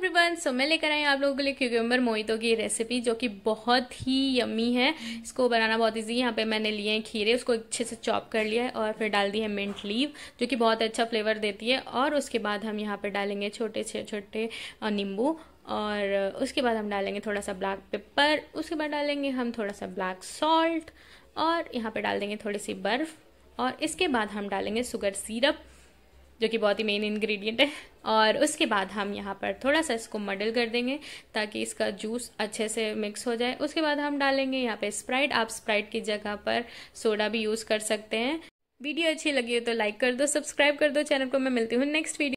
everyone so मैं लेकर आई आप लोगों के लिए क्यूक्यूम्बर मोहितो की रेसिपी जो कि बहुत ही यमी है इसको बनाना बहुत इजी है यहाँ पे मैंने लिए हैं खीरे उसको अच्छे से चॉप कर लिया है और फिर डाल दी है मिंट लीव जो कि बहुत अच्छा फ्लेवर देती है और उसके बाद हम यहाँ पर डालेंगे छोटे छोटे नींबू और उसके बाद हम डालेंगे थोड़ा सा ब्लैक पेपर उसके बाद डालेंगे हम थोड़ा सा ब्लैक सॉल्ट और यहाँ पर डाल देंगे थोड़ी सी बर्फ़ और इसके बाद हम डालेंगे शुगर सीरप जो कि बहुत ही मेन इंग्रेडिएंट है और उसके बाद हम यहाँ पर थोड़ा सा इसको मडल कर देंगे ताकि इसका जूस अच्छे से मिक्स हो जाए उसके बाद हम डालेंगे यहाँ पे स्प्राइट आप स्प्राइट की जगह पर सोडा भी यूज़ कर सकते हैं वीडियो अच्छी लगी हो तो लाइक कर दो सब्सक्राइब कर दो चैनल को मैं मिलती हूँ नेक्स्ट वीडियो